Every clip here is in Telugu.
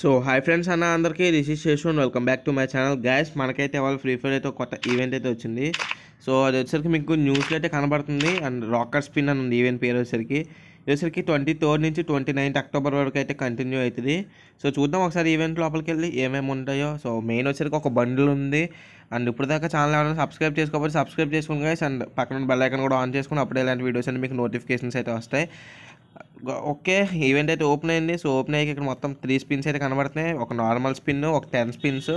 సో హాయ్ ఫ్రెండ్స్ అన్న అందరికీ రిషిష్ చేసాను welcome back to my channel guys మనకైతే వాళ్ళు ఫ్రీ ఫైర్ అయితే కొత్త ఈవెంట్ అయితే వచ్చింది సో అది వచ్చేసరికి మీకు న్యూస్లో అయితే కనబడుతుంది అండ్ రాకర్ స్పిన్ అని ఉంది ఈవెంట్ పేరు వచ్చేసరికి వచ్చేసరికి ట్వంటీ థర్డ్ నుంచి ట్వంటీ నైన్త్ అక్టోబర్ వరకు అయితే కంటిన్యూ అవుతుంది సో చూద్దాం ఒకసారి ఈవెంట్ లోపలికి వెళ్ళి ఏమేమి ఉంటాయో సో మెయిన్ వచ్చేసరికి ఒక బండిల్ ఉంది అండ్ ఇప్పుడు దాకా ఛానల్ ఎవరైనా సబ్స్క్రైబ్ చేసుకోకపోతే సబ్స్క్రైబ్ చేసుకుని గైస్ అండ్ పక్కన బెల్ ఐకన్ కూడా ఆన్ చేసుకుని అప్పుడే ఇలాంటి వీడియోస్ అంటే మీకు నోటిఫికేషన్స్ అయితే వస్తాయి ఓకే ఈవెంట్ అయితే ఓపెన్ అయింది సో ఓపెన్ అయ్యి ఇక్కడ మొత్తం త్రీ స్పిన్స్ అయితే కనబడుతున్నాయి ఒక నార్మల్ స్పిన్ ఒక టెన్ స్పిన్స్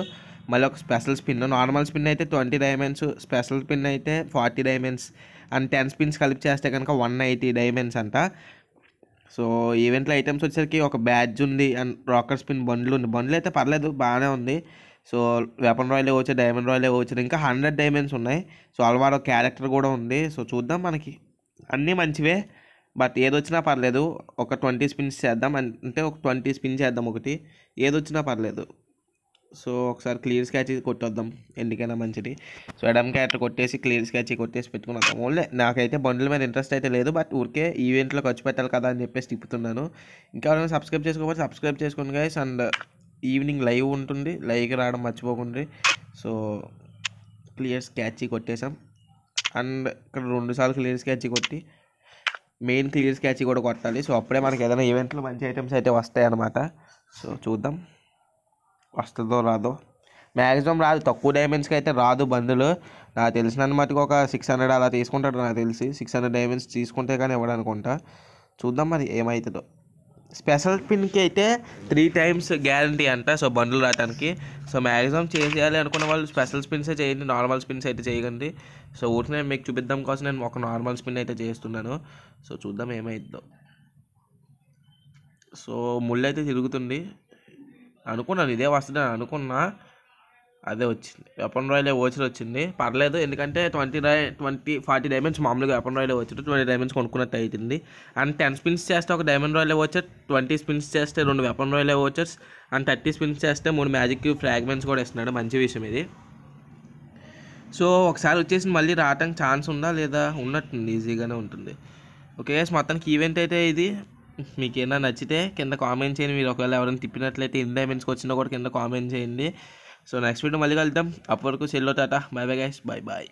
మళ్ళీ ఒక స్పెషల్ స్పిన్ నార్మల్ స్పిన్ అయితే ట్వంటీ డైమండ్స్ స్పెషల్ స్పిన్ అయితే forty diamonds and ten spins కలిపి చేస్తే కనుక వన్ ఎయిటీ డైమండ్స్ అంట సో ఈవెంట్లో ఐటమ్స్ వచ్చేసరికి ఒక బ్యాడ్జ్ ఉంది అండ్ రాకర్ స్పిన్ బండ్లు ఉంది బండ్లు అయితే పర్లేదు బాగానే ఉంది సో వెపన్ రాయల్ వచ్చే డైమండ్ రాయల్ వచ్చారు ఇంకా హండ్రెడ్ డైమండ్స్ ఉన్నాయి సో అలవాడు క్యారెక్టర్ కూడా ఉంది సో చూద్దాం మనకి అన్నీ మంచివే బట్ ఏదొచ్చినా పర్లేదు ఒక ట్వంటీ స్పిన్స్ చేద్దాం అంటే ఒక ట్వంటీ స్పిన్ చేద్దాం ఒకటి ఏదొచ్చినా పర్లేదు సో ఒకసారి క్లియర్ స్కాచ్ కొట్టొద్దాం ఎందుకైనా మంచిది సో ఎడమ్ క్యారెక్టర్ కొట్టేసి క్లియర్ స్కాచ్ కొట్టేసి పెట్టుకుని వద్దాం ఓన్లీ నాకైతే బండ్ల మీద ఇంట్రెస్ట్ అయితే లేదు బట్ ఊరికే ఈవెంట్లో ఖర్చు పెట్టాలి కదా అని చెప్పేసి తిప్పుతున్నాను ఇంకా ఎవరైనా సబ్స్క్రైబ్ చేసుకోకపోతే సబ్స్క్రైబ్ చేసుకోండి గైస్ అండ్ ఈవినింగ్ లైవ్ ఉంటుంది లైవ్కి రావడం మర్చిపోకండి సో క్లియర్ స్కాచ్ కొట్టేసాం అండ్ ఇక్కడ రెండుసార్లు క్లియర్ స్కాచ్ కొట్టి మెయిన్ క్లియర్ స్కాచ్ కూడా కొట్టాలి సో అప్పుడే మనకి ఏదైనా ఈవెంట్లు మంచి ఐటమ్స్ అయితే వస్తాయి అన్నమాట సో చూద్దాం వస్తుందో రాదో మ్యాక్సిమం రాదు తక్కువ డైమండ్స్కి అయితే రాదు బందులు నాకు తెలిసిన మటుకు ఒక సిక్స్ హండ్రెడ్ అలా తీసుకుంటాడు నాకు తెలిసి సిక్స్ హండ్రెడ్ డైమండ్స్ తీసుకుంటే కానీ ఇవ్వడానుకుంటా చూద్దాం మరి ఏమవుతుందో స్పెషల్ పిన్కి అయితే త్రీ టైమ్స్ గ్యారంటీ అంట సో బండ్లు రావడానికి సో మ్యాక్సిమం చేసేయాలి అనుకున్న వాళ్ళు స్పెషల్ స్పిన్సే చేయండి నార్మల్ స్పిన్స్ అయితే చేయకండి సో ఊరికి మీకు చూపిద్దాం కోసం నేను ఒక నార్మల్ స్పిన్ అయితే చేస్తున్నాను సో చూద్దాం ఏమైద్దో సో ముళ్ళు అయితే తిరుగుతుంది అనుకున్నాను ఇదే వస్తుందని అనుకున్నా అదే వచ్చింది వెపన్ రాయలే ఓచర్ వచ్చింది పర్లేదు ఎందుకంటే ట్వంటీ రాయ్ ట్వంటీ ఫార్టీ డైమండ్స్ మామూలుగా వెపన్ రాయలే వచ్చారు ట్వంటీ డైమండ్స్ కొనుక్కున్నట్టు అవుతుంది అండ్ టెన్ స్పిన్స్ చేస్తే ఒక డైమండ్ రాయలే వచ్చారు ట్వంటీ స్పిన్స్ చేస్తే రెండు వెపన్ రాయలే వచ్చర్స్ అండ్ థర్టీ స్పిన్స్ చేస్తే మూడు మ్యాజిక్ ఫ్రాగ్మెంట్స్ కూడా ఇస్తున్నాడు మంచి విషయం ఇది సో ఒకసారి వచ్చేసి మళ్ళీ రావడానికి ఛాన్స్ ఉందా లేదా ఉన్నట్టుంది ఈజీగానే ఉంటుంది ఓకే మొత్తానికి ఈవెంట్ అయితే ఇది మీకు ఏమైనా నచ్చితే కింద కామెంట్ చేయండి మీరు ఒకవేళ ఎవరైనా తిప్పినట్లయితే ఎన్ని డైమెండ్స్కి వచ్చినా కూడా కింద కామెంట్ చేయండి సో నెక్స్ట్ వీడియో మళ్ళీ కలుద్దాం అప్పటివరకు సెల్లో టాటా bye bye guys bye bye